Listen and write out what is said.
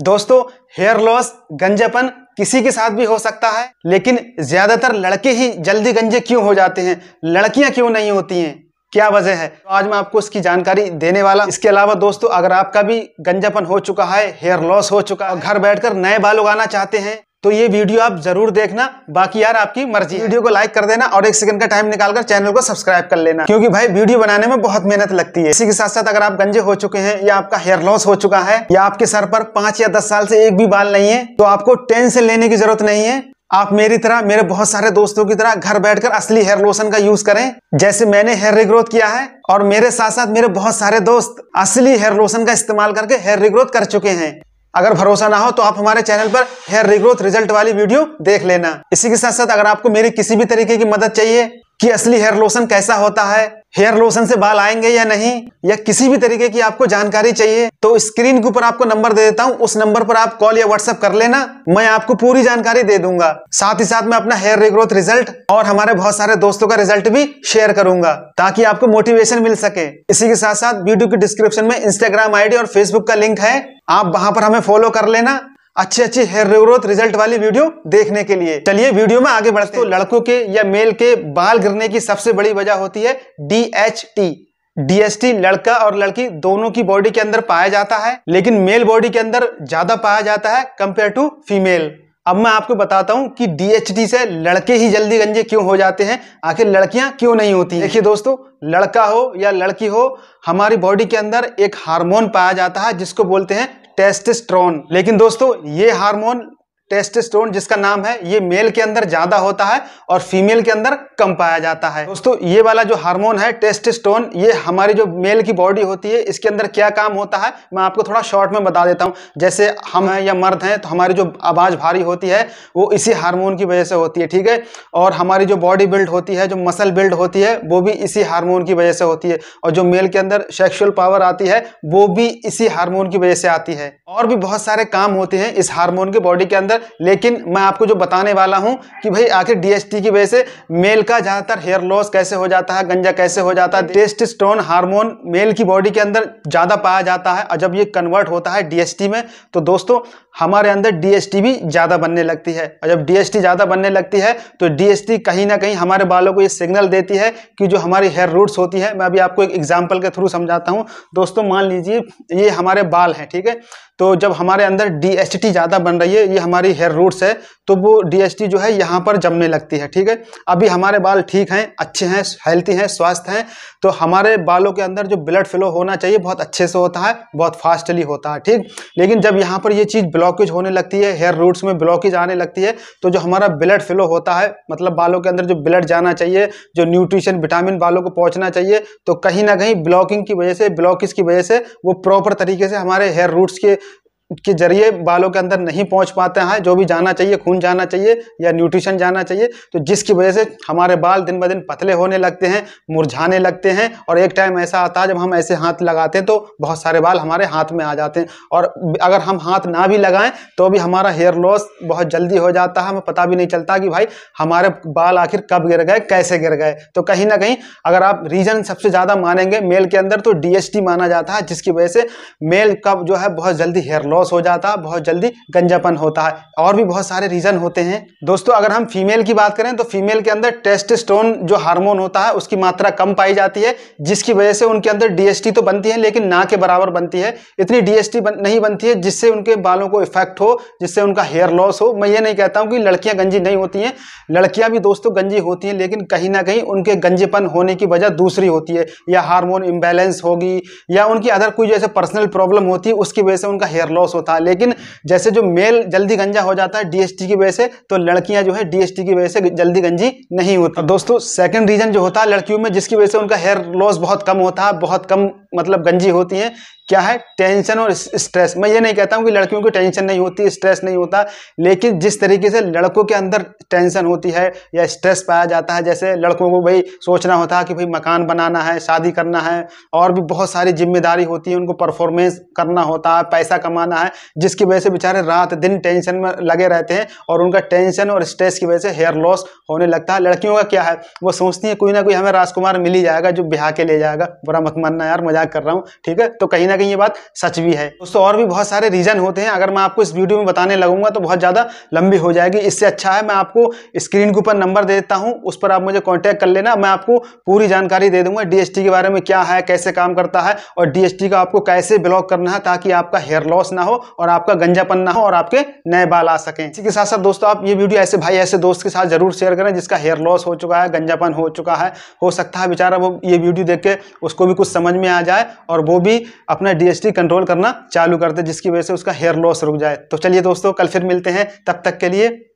दोस्तों hair loss गंजेपन किसी के साथ भी हो सकता है लेकिन ज्यादातर लड़के ही जल्दी गंजे क्यों हो जाते हैं लड़कियां क्यों नहीं होती हैं क्या वजह है तो आज मैं आपको इसकी जानकारी देने वाला इसके अलावा दोस्तों अगर आपका भी गंजापन हो चुका है हेयर लॉस हो चुका है घर बैठकर नए बाल उगाना चाहते हैं तो ये वीडियो आप जरूर देखना बाकी यार आपकी मर्जी वीडियो को लाइक कर देना और एक सेकंड का टाइम निकालकर चैनल को सब्सक्राइब कर लेना क्योंकि भाई वीडियो बनाने में बहुत मेहनत लगती है इसी के साथ साथ अगर आप गंजे हो चुके हैं या आपका हेयर लॉस हो चुका है या आपके सर पर पांच या दस साल से एक भी बाल नहीं है तो आपको टेंशन लेने की जरूरत नहीं है आप मेरी तरह मेरे बहुत सारे दोस्तों की तरह घर बैठकर असली हेयर लोशन का यूज करें जैसे मैंने हेयर रिग्रोथ किया है और मेरे साथ साथ मेरे बहुत सारे दोस्त असली हेयर लोशन का इस्तेमाल करके हेयर रिग्रोथ कर चुके हैं अगर भरोसा ना हो तो आप हमारे चैनल पर हेयर रिग्रोथ रिजल्ट वाली वीडियो देख लेना इसी के साथ साथ अगर आपको मेरी किसी भी तरीके की मदद चाहिए कि असली हेयर लोशन कैसा होता है हेयर लोशन से बाल आएंगे या नहीं या किसी भी तरीके की आपको जानकारी चाहिए तो स्क्रीन के ऊपर आपको नंबर दे देता हूँ उस नंबर पर आप कॉल या व्हाट्सएप कर लेना मैं आपको पूरी जानकारी दे दूंगा साथ ही साथ मैं अपना हेयर रिग्रोथ रिजल्ट और हमारे बहुत सारे दोस्तों का रिजल्ट भी शेयर करूंगा ताकि आपको मोटिवेशन मिल सके इसी के साथ साथ वीडियो के डिस्क्रिप्शन में इंस्टाग्राम आईडी और फेसबुक का लिंक है आप वहां पर हमें फॉलो कर लेना अच्छे अच्छे हेयर ग्रोथ रिजल्ट वाली वीडियो देखने के लिए चलिए वीडियो में आगे बढ़ते हैं तो लड़कों के या मेल के बाल गिरने की सबसे बड़ी वजह होती है डी एच टी डीएसटी लड़का और लड़की दोनों की बॉडी के अंदर पाया जाता है लेकिन मेल बॉडी के अंदर ज्यादा पाया जाता है कंपेयर टू फीमेल अब मैं आपको बताता हूं कि डीएचटी से लड़के ही जल्दी गंजे क्यों हो जाते हैं आखिर लड़कियां क्यों नहीं होती देखिए दोस्तों लड़का हो या लड़की हो हमारी बॉडी के अंदर एक हार्मोन पाया जाता है जिसको बोलते हैं टेस्टिस्ट्रॉन लेकिन दोस्तों ये हार्मोन टेस्टेस्टोन जिसका नाम है ये मेल के अंदर ज्यादा होता है और फीमेल के अंदर कम पाया जाता है दोस्तों ये वाला जो हार्मोन है टेस्टेस्टोन ये हमारी जो मेल की बॉडी होती है इसके अंदर क्या काम होता है मैं आपको थोड़ा शॉर्ट में बता देता हूँ जैसे हम हैं या मर्द हैं तो हमारी जो आवाज़ भारी होती है वो इसी हारमोन की वजह से होती है ठीक है और हमारी जो बॉडी बिल्ड होती है जो मसल बिल्ड होती है वो भी इसी हारमोन की वजह से होती है और जो मेल के अंदर सेक्शुअल पावर आती है वो भी इसी हारमोन की वजह से आती है और भी बहुत सारे काम होते हैं इस हारमोन के बॉडी के अंदर लेकिन मैं आपको जो बताने वाला हूँ कि भाई आखिर डीएसटी की वजह से मेल का ज़्यादातर हेयर लॉस कैसे हो जाता है गंजा कैसे हो जाता है टेस्टस्टोन हार्मोन मेल की बॉडी के अंदर ज़्यादा पाया जाता है और जब ये कन्वर्ट होता है डी में तो दोस्तों हमारे अंदर डी भी ज़्यादा बनने लगती है और जब डी ज़्यादा बनने लगती है तो डी कहीं ना कहीं हमारे बालों को ये सिग्नल देती है कि जो हमारी हेयर रूट्स होती है मैं अभी आपको एक एग्जाम्पल के थ्रू समझाता हूँ दोस्तों मान लीजिए ये हमारे बाल हैं ठीक है तो जब हमारे अंदर डी ज़्यादा बन रही है ये हमारे हमारी हेयर रूट्स है तो वो डीएसटी जो है यहाँ पर जमने लगती है ठीक है अभी हमारे बाल ठीक हैं अच्छे हैं हेल्थी हैं स्वस्थ हैं तो हमारे बालों के अंदर जो ब्लड फ्लो होना चाहिए बहुत अच्छे से होता है बहुत फास्टली होता है ठीक लेकिन जब यहाँ पर ये चीज़ ब्लॉकेज होने लगती है हेयर रूट्स में ब्लॉकेज आने लगती है तो जो हमारा ब्लड फ्लो होता है मतलब बालों के अंदर जो ब्लड जाना चाहिए जो न्यूट्रिशन विटामिन बालों को पहुँचना चाहिए तो कहीं ना कहीं ब्लॉकिंग की वजह से ब्लॉकेज की वजह से वो प्रॉपर तरीके से हमारे हेयर रूट्स के के जरिए बालों के अंदर नहीं पहुंच पाता है जो भी जाना चाहिए खून जाना चाहिए या न्यूट्रिशन जाना चाहिए तो जिसकी वजह से हमारे बाल दिन ब दिन पतले होने लगते हैं मुरझाने लगते हैं और एक टाइम ऐसा आता है जब हम ऐसे हाथ लगाते हैं तो बहुत सारे बाल हमारे हाथ में आ जाते हैं और अगर हम हाथ ना भी लगाएं तो भी हमारा हेयर लॉस बहुत जल्दी हो जाता है हमें पता भी नहीं चलता कि भाई हमारे बाल आखिर कब गिर गए कैसे गिर गए तो कहीं ना कहीं अगर आप रीजन सबसे ज़्यादा मानेंगे मेल के अंदर तो डी माना जाता है जिसकी वजह से मेल का जो है बहुत जल्दी हेयर लॉस लॉस हो जाता है बहुत जल्दी गंजापन होता है और भी बहुत सारे रीज़न होते हैं दोस्तों अगर हम फीमेल की बात करें तो फीमेल के अंदर टेस्टस्टोन जो हार्मोन होता है उसकी मात्रा कम पाई जाती है जिसकी वजह से उनके अंदर डीएसटी तो बनती है लेकिन ना के बराबर बनती है इतनी डीएसटी बन, नहीं बनती है जिससे उनके बालों को इफेक्ट हो जिससे उनका हेयर लॉस हो मैं ये नहीं कहता हूँ कि लड़कियाँ गंजी नहीं होती हैं लड़कियाँ भी दोस्तों गंजी होती हैं लेकिन कहीं ना कहीं उनके गंजेपन होने की वजह दूसरी होती है या हार्मोन इम्बेलेंस होगी या उनकी अदर कोई जैसे पर्सनल प्रॉब्लम होती है उसकी वजह से उनका हेयर लॉस होता है लेकिन जैसे जो मेल जल्दी गंजा हो जाता है डीएसटी की वजह से तो लड़कियां जो है डीएसटी की वजह से जल्दी गंजी नहीं होती दोस्तों सेकंड रीजन जो होता है लड़कियों में जिसकी वजह से उनका हेयर लॉस बहुत कम होता है बहुत कम मतलब गंजी होती है क्या है टेंशन और स्ट्रेस मैं ये नहीं कहता हूँ कि लड़कियों की टेंशन नहीं होती स्ट्रेस नहीं होता लेकिन जिस तरीके से लड़कों के अंदर टेंशन होती है या स्ट्रेस पाया जाता है जैसे लड़कों को भाई सोचना होता है कि भाई मकान बनाना है शादी करना है और भी बहुत सारी जिम्मेदारी होती है उनको परफॉर्मेंस करना होता है पैसा कमाना है जिसकी वजह से बेचारे रात दिन टेंशन में लगे रहते हैं और उनका टेंशन और स्ट्रेस की वजह से हेयर लॉस होने लगता है लड़कियों का क्या है वो सोचती है कोई ना कोई हमें राजकुमार मिल ही जाएगा जो ब्याह के ले जाएगा बुरा मत मानना यार मजाक कर रहा हूँ ठीक है तो कहीं ना कहीं ये बात सच भी है दोस्तों और भी बहुत सारे रीजन होते हैं अगर मैं आपको इस वीडियो में बताने लगूंगा तो बहुत ज़्यादा लंबी हो जाएगी इससे अच्छा है मैं आपको स्क्रीन के ऊपर नंबर दे देता हूँ उस पर आप मुझे कॉन्टैक्ट कर लेना मैं आपको पूरी जानकारी दे दूंगा डी के बारे में क्या है कैसे काम करता है और डी का आपको कैसे ब्लॉक करना है ताकि आपका हेयर लॉस ना हो और आपका गंजापन ना हो और आपके नए बाल आ सकें इसी के साथ साथ दोस्तों आप ये वीडियो ऐसे भाई ऐसे दोस्त के साथ जरूर शेयर करें जिसका हेयर लॉस हो चुका है गंजापन हो चुका है हो सकता है बेचारा वो ये वीडियो देख के उसको भी कुछ समझ में आ जाए और वो भी अपने अपना डीएसटी कंट्रोल करना चालू कर दे जिसकी वजह से उसका हेयर लॉस रुक जाए तो चलिए दोस्तों कल फिर मिलते हैं तब तक के लिए